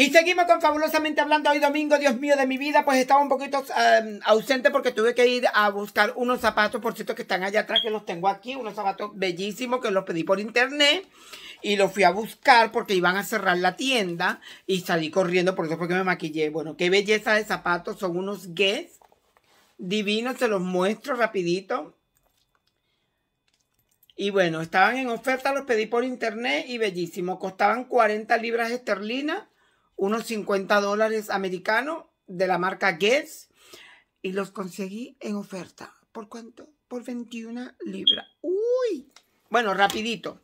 Y seguimos con Fabulosamente Hablando hoy domingo, Dios mío de mi vida, pues estaba un poquito em, ausente porque tuve que ir a buscar unos zapatos, por cierto, que están allá atrás, que los tengo aquí, unos zapatos bellísimos que los pedí por internet y los fui a buscar porque iban a cerrar la tienda y salí corriendo, por eso porque me maquillé. Bueno, qué belleza de zapatos, son unos Guess divinos, se los muestro rapidito. Y bueno, estaban en oferta, los pedí por internet y bellísimos, Costaban 40 libras esterlinas unos 50 dólares americanos de la marca Guess y los conseguí en oferta. ¿Por cuánto? Por 21 libras. ¡Uy! Bueno, rapidito.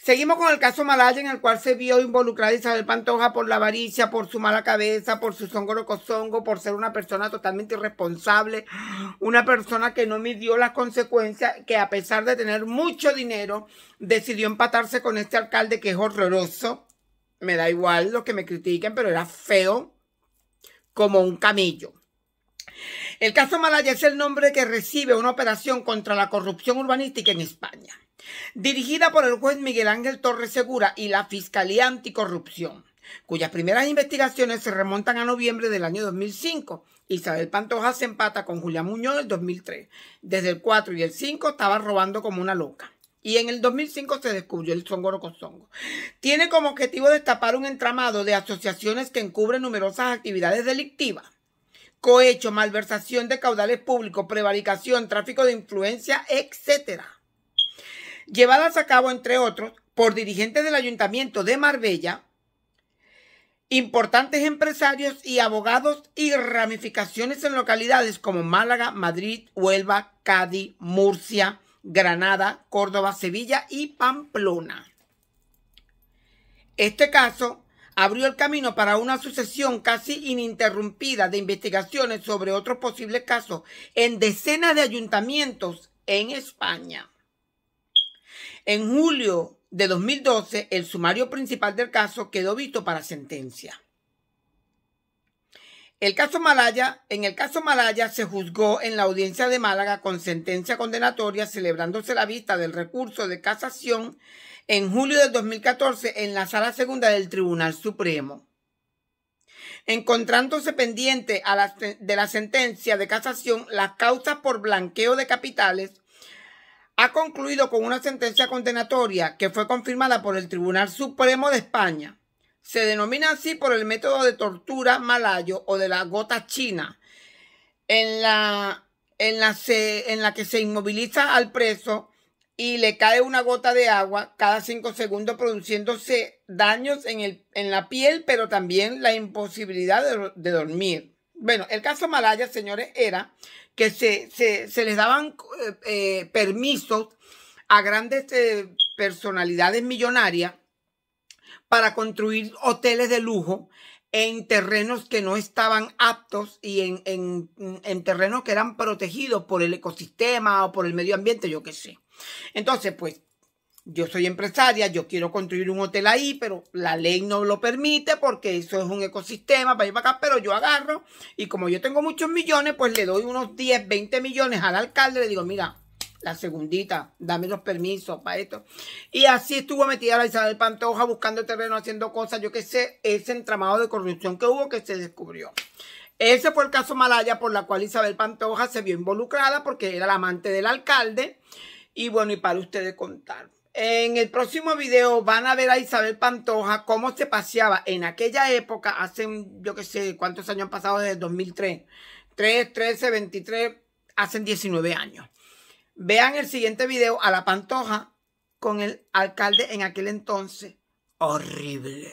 Seguimos con el caso Malaya, en el cual se vio involucrada Isabel Pantoja por la avaricia, por su mala cabeza, por su songo por ser una persona totalmente irresponsable, una persona que no midió las consecuencias, que a pesar de tener mucho dinero, decidió empatarse con este alcalde que es horroroso me da igual los que me critiquen, pero era feo como un camillo. El caso Malaya es el nombre que recibe una operación contra la corrupción urbanística en España, dirigida por el juez Miguel Ángel Torres Segura y la Fiscalía Anticorrupción, cuyas primeras investigaciones se remontan a noviembre del año 2005. Isabel Pantoja se empata con Julián Muñoz en 2003. Desde el 4 y el 5 estaba robando como una loca y en el 2005 se descubrió el Songo rocozongo. Tiene como objetivo destapar un entramado de asociaciones que encubren numerosas actividades delictivas. Cohecho, malversación de caudales públicos, prevaricación, tráfico de influencia, etc. Llevadas a cabo, entre otros, por dirigentes del Ayuntamiento de Marbella, importantes empresarios y abogados y ramificaciones en localidades como Málaga, Madrid, Huelva, Cádiz, Murcia, Granada, Córdoba, Sevilla y Pamplona. Este caso abrió el camino para una sucesión casi ininterrumpida de investigaciones sobre otros posibles casos en decenas de ayuntamientos en España. En julio de 2012, el sumario principal del caso quedó visto para sentencia. El caso Malaya, en el caso Malaya se juzgó en la audiencia de Málaga con sentencia condenatoria celebrándose la vista del recurso de casación en julio de 2014 en la Sala Segunda del Tribunal Supremo. Encontrándose pendiente de la sentencia de casación las causas por blanqueo de capitales, ha concluido con una sentencia condenatoria que fue confirmada por el Tribunal Supremo de España se denomina así por el método de tortura malayo o de la gota china, en la, en la, en la que se inmoviliza al preso y le cae una gota de agua cada cinco segundos produciéndose daños en, el, en la piel, pero también la imposibilidad de, dormir. Bueno, el caso Malaya, señores, era que se, se, les daban eh, eh, permisos a grandes eh, personalidades millonarias para construir hoteles de lujo en terrenos que no estaban aptos y en, terrenos que eran protegidos por el ecosistema o por el medio ambiente, yo qué sé. Entonces, pues yo soy empresaria, yo quiero construir un hotel ahí, pero la ley no lo permite porque eso es un ecosistema para ir para acá, pero yo agarro y como yo tengo muchos millones, pues le doy unos 10, 20 millones al alcalde, le digo, mira, la segundita, dame los permisos para esto. Y así estuvo metida la Isabel Pantoja buscando terreno, haciendo cosas, yo qué sé, ese entramado de corrupción que hubo que se descubrió. Ese fue el caso Malaya por la cual Isabel Pantoja se vio involucrada porque era la amante del alcalde. Y bueno, y para ustedes contar. En el próximo video van a ver a Isabel Pantoja cómo se paseaba en aquella época, hace yo que sé, cuántos años han pasado desde 2003, 3, 13, 23, hacen 19 años Vean el siguiente video a la pantoja con el alcalde en aquel entonces. Horrible.